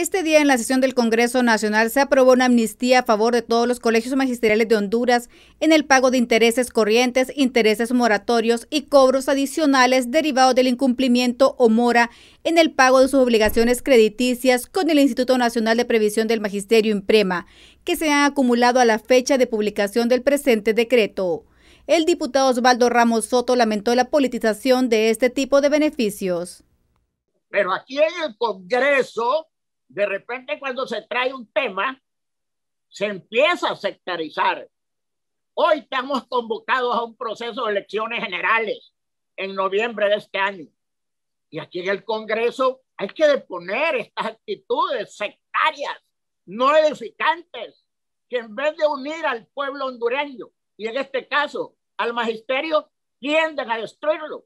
Este día en la sesión del Congreso Nacional se aprobó una amnistía a favor de todos los colegios magisteriales de Honduras en el pago de intereses corrientes, intereses moratorios y cobros adicionales derivados del incumplimiento o mora en el pago de sus obligaciones crediticias con el Instituto Nacional de Previsión del Magisterio Imprema, que se han acumulado a la fecha de publicación del presente decreto. El diputado Osvaldo Ramos Soto lamentó la politización de este tipo de beneficios. Pero aquí en el Congreso de repente cuando se trae un tema, se empieza a sectarizar. Hoy estamos convocados a un proceso de elecciones generales en noviembre de este año. Y aquí en el Congreso hay que deponer estas actitudes sectarias, no edificantes, que en vez de unir al pueblo hondureño y en este caso al magisterio, tienden a destruirlo.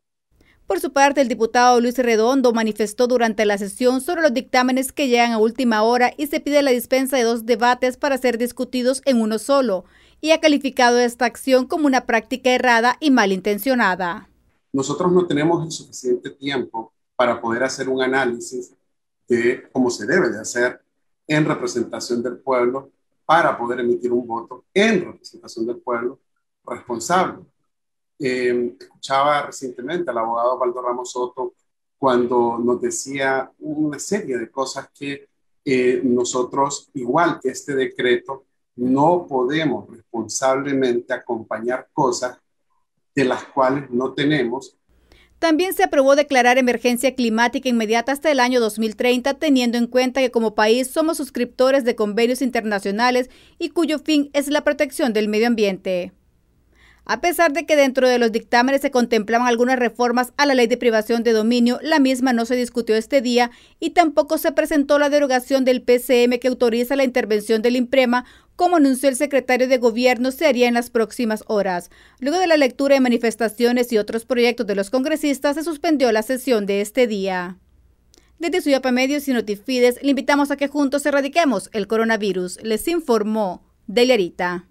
Por su parte, el diputado Luis Redondo manifestó durante la sesión sobre los dictámenes que llegan a última hora y se pide la dispensa de dos debates para ser discutidos en uno solo, y ha calificado esta acción como una práctica errada y malintencionada. Nosotros no tenemos el suficiente tiempo para poder hacer un análisis de cómo se debe de hacer en representación del pueblo para poder emitir un voto en representación del pueblo responsable. Em, escuchaba recientemente al abogado Valdo Ramos Soto cuando nos decía una serie de cosas que eh, nosotros, igual que este decreto, no podemos responsablemente acompañar cosas de las cuales no tenemos también se aprobó declarar emergencia climática inmediata hasta el año 2030, teniendo en cuenta que como país somos suscriptores de convenios internacionales y cuyo fin es la protección del medio ambiente. A pesar de que dentro de los dictámenes se contemplaban algunas reformas a la ley de privación de dominio, la misma no se discutió este día y tampoco se presentó la derogación del PCM que autoriza la intervención del IMPREMA, como anunció el secretario de Gobierno, se haría en las próximas horas. Luego de la lectura de manifestaciones y otros proyectos de los congresistas, se suspendió la sesión de este día. Desde Suyapa Medios y Notifides, le invitamos a que juntos erradiquemos el coronavirus, les informó Deliarita.